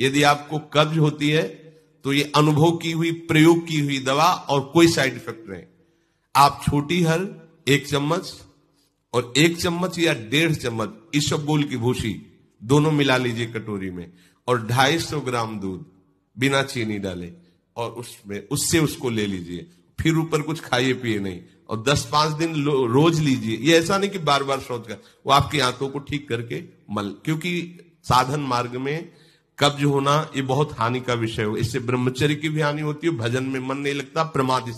यदि आपको कब्ज होती है तो ये अनुभव की हुई प्रयोग की हुई दवा और कोई साइड इफेक्ट नहीं आप छोटी हल एक चम्मच और एक चम्मच या डेढ़ चम्मच इसबगोल की भूसी दोनों मिला लीजिए कटोरी में और ढाई सौ ग्राम दूध बिना चीनी डाले और उसमें उससे उसको ले लीजिए फिर ऊपर कुछ खाइए पिए नहीं और दस पांच दिन रोज लीजिए ये ऐसा नहीं कि बार बार शौच कर वो आपकी आंतों को ठीक करके मल क्योंकि साधन मार्ग में कब्ज होना ये बहुत हानि का विषय हो इससे ब्रह्मचर्य की भी हानि होती है भजन में मन नहीं लगता प्रमाद